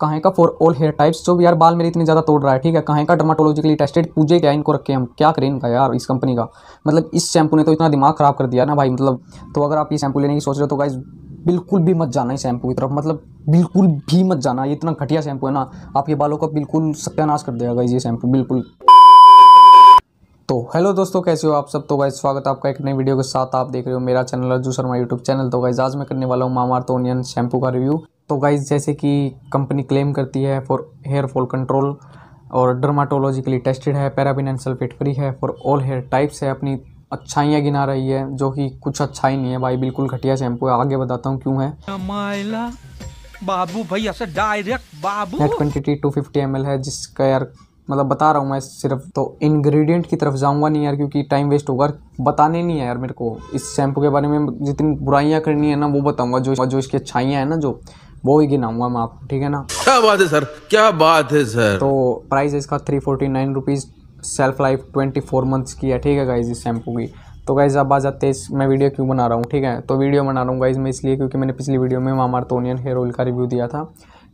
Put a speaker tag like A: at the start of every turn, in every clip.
A: कहें का for all hair types जो भी यार बाल मेरे इतने ज़्यादा तोड़ रहा है ठीक है कहें का डर्माटोलॉजिकली टेस्टेड पूजे क्या इनको रखे हम क्या करें इनका यार इस कंपनी का मतलब इस शैम्पू ने तो इतना दिमाग ख़राब कर दिया ना भाई मतलब तो अगर आप ये शैम्पू लेने की सोच रहे हो तो गाइज बिल्कुल भी मत जाना इस शैम्पू की तरफ मतलब बिल्कुल भी मत जाना ये इतना घटिया शैम्पू है ना आपके बालों का बिल्कुल सत्यानाश कर देगा गाइज ये शैम्पू बिल्कुल तो हेलो दोस्तों कैसे हो आप सब तो गाइज स्वागत है आपका एक नई वीडियो के साथ आप देख रहे हो मेरा channel Arju Sharma YouTube channel तो गाइज आज मैं करने वाला हूँ मामार्थ ओनियन शैम्पू का रिव्यू तो गाइज जैसे कि कंपनी क्लेम करती है फॉर हेयर फॉल कंट्रोल और डर्माटोलॉजिकली टेस्टेड है पैराबिन एंड सल्फेट फ्री है फॉर ऑल हेयर टाइप्स है अपनी अच्छाइयाँ गिना रही है जो कि कुछ अच्छाई नहीं है भाई बिल्कुल घटिया शैम्पू है आगे बताता हूँ क्यों है बाबू भाई ऐसे डायरेक्ट बाबू नेट क्वांटिटी 250 ml है जिसका यार मतलब बता रहा हूँ मैं सिर्फ तो इंग्रेडिएंट की तरफ जाऊँगा नहीं यार क्योंकि टाइम वेस्ट होगा बताने नहीं है यार मेरे को इस शैम्पू के बारे में जितनी बुराइयाँ करनी है ना वो बताऊँगा जो जो इसकी अच्छाइयाँ हैं ना जो वो ही गिनाऊंगा मैं आपको ठीक है ना क्या बात है सर क्या बात है सर तो प्राइस इसका three forty nine rupees shelf life twenty four months की है ठीक है गाइज इस शैम्पू की तो गाइज़ अब आ जाते हैं मैं वीडियो क्यों बना रहा हूँ ठीक है तो वीडियो बना रहा हूँ गाइज़ मैं इसलिए क्योंकि मैंने पिछली वीडियो में मामार तोनियन हेयर ऑयल का रिव्यू दिया था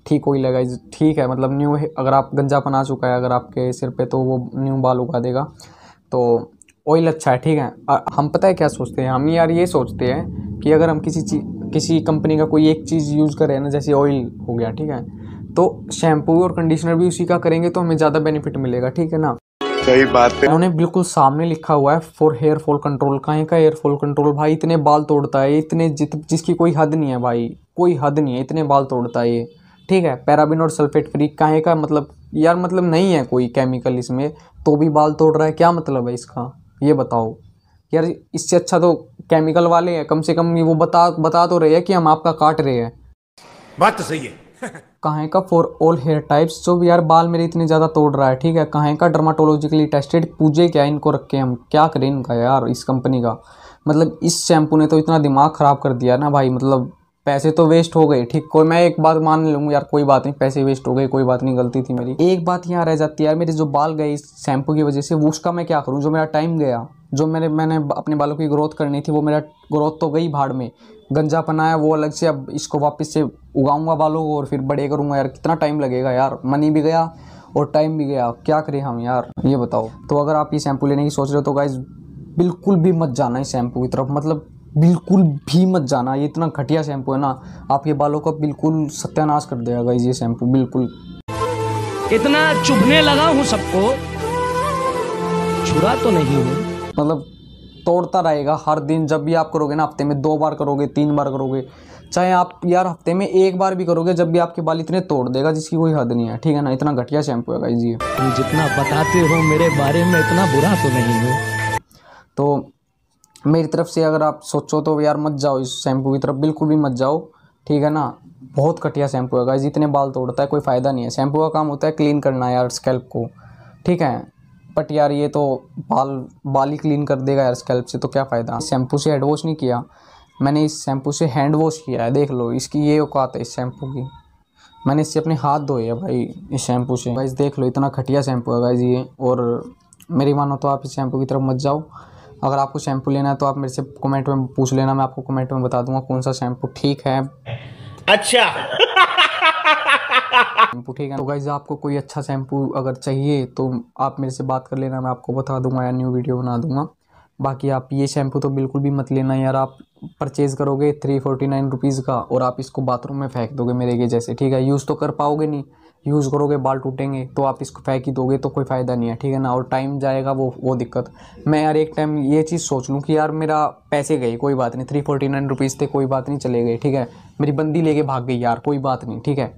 A: ठीक हो गया गाइज ठीक है मतलब न्यू अगर आप गंजापन आ चुका है अगर आपके सिर पर तो वो न्यू बाल उगा देगा तो ऑयल अच्छा है ठीक है हम पता है क्या सोचते हैं हम यार ये सोचते हैं कि अगर हम किसी चीज़ किसी कंपनी का कोई एक चीज़ यूज़ करें ना जैसे ऑयल हो गया ठीक है तो शैम्पू और कंडीशनर भी उसी का करेंगे तो हमें ज़्यादा बेनिफिट मिलेगा ठीक है ना सही बात है उन्होंने बिल्कुल सामने लिखा हुआ है फॉर हेयर फॉल कंट्रोल कहीं का हेयर फॉल कंट्रोल भाई इतने बाल तोड़ता है इतने जित जिसकी कोई हद नहीं है भाई कोई हद नहीं है इतने बाल तोड़ता है ये ठीक है पैराबिन और सल्फेट फ्री कहीं का मतलब यार मतलब नहीं है कोई केमिकल इसमें तो भी बाल तोड़ रहा है क्या मतलब है इसका ये बताओ यार इससे अच्छा तो केमिकल वाले हैं कम से कम वो बता बता तो रहे हैं कि हम आपका काट रहे हैं बात तो सही है कहाँ का फॉर ऑल हेयर टाइप्स जो भी यार बाल मेरे इतने ज़्यादा तोड़ रहा है ठीक है कहाँ का डर्माटोलॉजिकली टेस्टेड पूजे क्या इनको रखे हम क्या करें इनका यार इस कंपनी का मतलब इस शैम्पू ने तो इतना दिमाग ख़राब कर दिया ना भाई मतलब पैसे तो वेस्ट हो गए ठीक कोई मैं एक बात मान लूँगा यार कोई बात नहीं पैसे वेस्ट हो गए कोई बात नहीं गलती थी मेरी एक बात यहाँ रह जाती है यार मेरे जो बाल गए इस शैम्पू की वजह से वो उसका मैं क्या करूँ जो मेरा टाइम गया जो मेरे मैंने अपने बालों की ग्रोथ करनी थी वो मेरा ग्रोथ तो गई भाड़ में गंजापन आया वो अलग से अब इसको वापस से उगाऊंगा बालों को और फिर बड़े करूँगा यार कितना टाइम लगेगा यार मनी भी गया और टाइम भी गया क्या करें हम यार ये बताओ तो अगर आप ये शैम्पू लेने की सोच रहे हो तो गाइज बिल्कुल भी मत जाना इस शैम्पू की तरफ मतलब बिल्कुल भी मत जाना ये इतना घटिया शैम्पू है ना आपके बालों का बिल्कुल सत्यानाश कर देगा गाइज ये शैम्पू बिल्कुल इतना चुभने लगा हूँ सबको छुरा तो नहीं हूँ मतलब तोड़ता रहेगा हर दिन जब भी आप करोगे ना हफ्ते में दो बार करोगे तीन बार करोगे चाहे आप यार हफ्ते में एक बार भी करोगे जब भी आपके बाल इतने तोड़ देगा जिसकी कोई हद नहीं है ठीक है ना इतना घटिया शैम्पू है गाइज ये जितना बताते हो मेरे बारे में इतना बुरा तो नहीं हो तो मेरी तरफ से अगर आप सोचो तो यार मत जाओ इस शैम्पू की तरफ बिल्कुल भी मत जाओ ठीक है ना बहुत घटिया शैम्पू है गाइज इतने बाल तोड़ता है कोई फ़ायदा नहीं है शैम्पू का काम होता है क्लीन करना यार स्कैल्प को ठीक है बट यार ये तो बाल बाल ही क्लीन कर देगा यार स्कैल्प से तो क्या फ़ायदा शैम्पू से हेड वॉश नहीं किया मैंने इस शैम्पू से हैंड वॉश किया है देख लो इसकी ये औकात है इस शैम्पू की मैंने इससे अपने हाथ धोए है भाई इस शैम्पू से भाई देख लो इतना घटिया शैम्पू है भाई ये और मेरी मानो तो आप इस शैम्पू की तरफ मत जाओ अगर आपको शैम्पू लेना है तो आप मेरे से कमेंट में पूछ लेना मैं आपको कमेंट में बता दूंगा कौन सा शैम्पू ठीक है अच्छा उठेगा तो गाइज आपको कोई अच्छा शैम्पू अगर चाहिए तो आप मेरे से बात कर लेना मैं आपको बता दूंगा या न्यू वीडियो बना दूंगा बाकी आप ये शैम्पू तो बिल्कुल भी मत लेना यार आप परचेज़ करोगे थ्री फोर्टी नाइन रुपीज़ का और आप इसको बाथरूम में फेंक दोगे मेरे के जैसे ठीक है यूज़ तो कर पाओगे नहीं यूज़ करोगे बाल टूटेंगे तो आप इसको फेंक ही दोगे तो कोई फ़ायदा नहीं है ठीक है ना और टाइम जाएगा वो वो दिक्कत मैं यार एक टाइम ये चीज़ सोच लूँ कि यार मेरा पैसे गए कोई बात नहीं थ्री फोर्टी नाइन रुपीज़ थे कोई बात नहीं चले गए ठीक है मेरी बंदी लेके भाग गई यार कोई बात नहीं ठीक है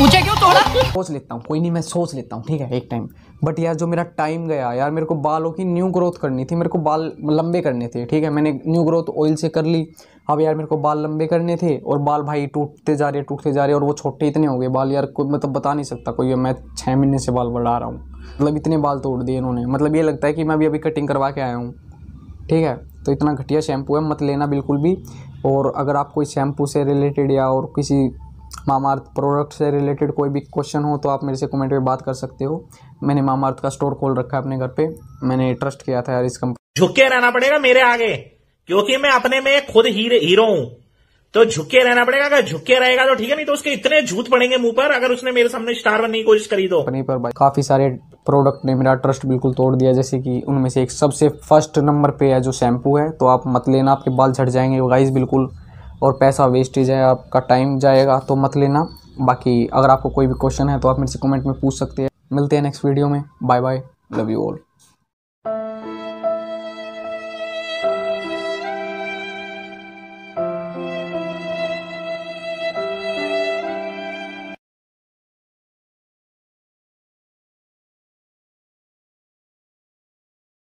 A: मुझे क्यों तोड़ा सोच लेता हूँ कोई नहीं मैं सोच लेता हूँ ठीक है एक टाइम बट यार जो मेरा टाइम गया यार मेरे को बालों की न्यू ग्रोथ करनी थी मेरे को बाल लंबे करने थे ठीक है मैंने न्यू ग्रोथ ऑयल से कर ली अब यार मेरे को बाल लंबे करने थे और बाल भाई टूटते जा रहे टूटते जा रहे और वो छोटे इतने हो गए बाल यार कोई मतलब बता नहीं सकता कोई मैं छः महीने से बाल बढ़ा रहा हूँ मतलब इतने बाल तोड़ दिए इन्होंने मतलब ये लगता है कि मैं अभी अभी कटिंग करवा के आया हूँ ठीक है तो इतना घटिया शैम्पू है मत लेना बिल्कुल भी और अगर आप कोई शैम्पू से रिलेटेड या और किसी मामा प्रोडक्ट से रिलेटेड कोई भी क्वेश्चन हो तो आप मेरे से कमेंट में बात कर सकते हो मैंने मामा का स्टोर खोल रखा है अपने घर पे मैंने ट्रस्ट किया था यार इस कंपनी झुक के रहना पड़ेगा मेरे आगे क्योंकि मैं अपने में खुद हीरो हूं तो झुके रहना पड़ेगा अगर झुके रहेगा तो ठीक है नहीं तो उसके इतने झूठ पड़ेंगे मुंह पर अगर उसने मेरे सामने स्टार बनने की कोशिश करी तो कंपनी पर भाई काफी सारे प्रोडक्ट ने मेरा ट्रस्ट बिल्कुल तोड़ दिया जैसे कि उनमें से एक सबसे फर्स्ट नंबर पे है जो शैम्पू है तो आप मत लेना आपके बाल झड़ जाएंगे गाइस बिल्कुल और पैसा वेस्टेज है आपका टाइम जाएगा तो मत लेना बाकी अगर आपको कोई भी क्वेश्चन है तो आप मेरे से कमेंट में पूछ सकते हैं मिलते हैं नेक्स्ट वीडियो में bye bye love you all